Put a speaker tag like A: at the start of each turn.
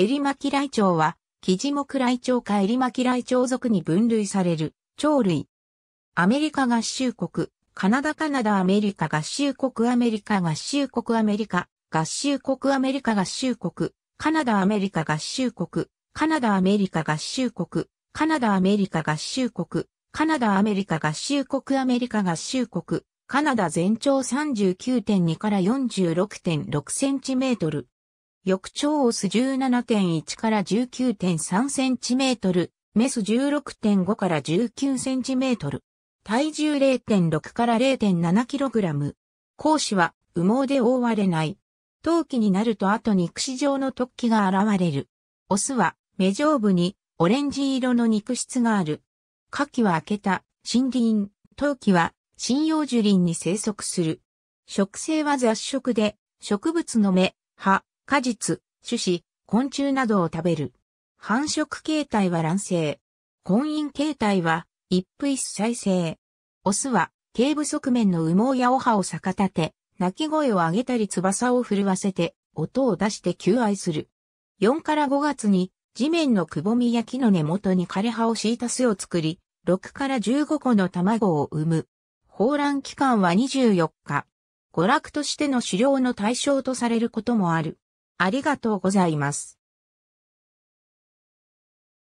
A: エリマキライチョウは、キジモクライチョウかエリマキライチョウ属に分類される、鳥類。アメリカ合衆国、カナダカナダアメリカ合衆国アメリカ合衆国アメリカ合衆国アメリカ合衆国カナダアメリカ合衆国カナダアメリカ合衆国カナダアメリカ合衆国カナダアメリカ合衆国アメリカ合衆国カナダ全長39.2から46.6センチメートル翌長オス17.1から19.3センチメートル、メス16.5から19センチメートル。体重0.6から0.7キログラム。講師は羽毛で覆われない。冬季になると後に串状の突起が現れる。オスは目上部にオレンジ色の肉質がある。夏季は明けた森林、冬季は針葉樹林に生息する。植生は雑食で、植物の芽、葉、果実、種子、昆虫などを食べる。繁殖形態は卵性。婚姻形態は一夫一妻性。オスは、頸部側面の羽毛やお歯を逆立て、鳴き声を上げたり翼を震わせて、音を出して求愛する。4から5月に、地面のくぼみや木の根元に枯れ葉を敷いた巣を作り、6から15個の卵を産む。放卵期間は24日。娯楽としての狩猟の対象とされることもある。ありがとうございます。